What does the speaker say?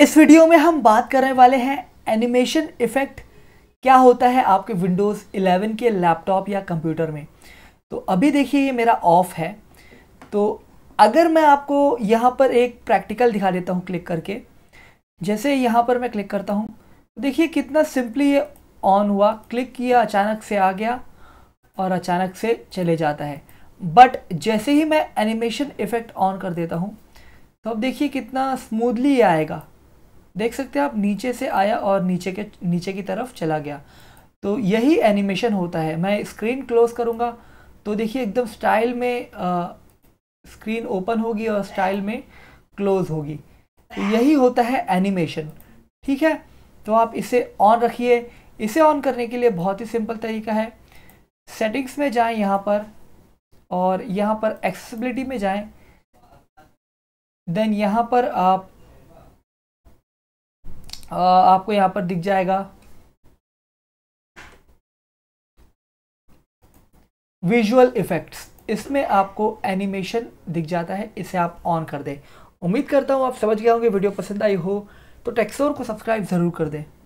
इस वीडियो में हम बात करने वाले हैं एनिमेशन इफेक्ट क्या होता है आपके विंडोज़ 11 के लैपटॉप या कंप्यूटर में तो अभी देखिए ये मेरा ऑफ है तो अगर मैं आपको यहाँ पर एक प्रैक्टिकल दिखा देता हूँ क्लिक करके जैसे यहाँ पर मैं क्लिक करता हूँ देखिए कितना सिंपली ये ऑन हुआ क्लिक किया अचानक से आ गया और अचानक से चले जाता है बट जैसे ही मैं एनिमेशन इफेक्ट ऑन कर देता हूँ तो अब देखिए कितना स्मूदली आएगा देख सकते हैं आप नीचे से आया और नीचे के नीचे की तरफ चला गया तो यही एनिमेशन होता है मैं स्क्रीन क्लोज करूँगा तो देखिए एकदम स्टाइल में आ, स्क्रीन ओपन होगी और स्टाइल में क्लोज होगी तो यही होता है एनिमेशन ठीक है तो आप इसे ऑन रखिए इसे ऑन करने के लिए बहुत ही सिंपल तरीका है सेटिंग्स में जाएं यहाँ पर और यहाँ पर एक्सेसिबिलिटी में जाएं देन यहाँ पर आप आपको यहाँ पर दिख जाएगा विजुअल इफेक्ट्स इसमें आपको एनिमेशन दिख जाता है इसे आप ऑन कर दें उम्मीद करता हूँ आप समझ गए होंगे वीडियो पसंद आई हो तो टेक्सोर को सब्सक्राइब ज़रूर कर दें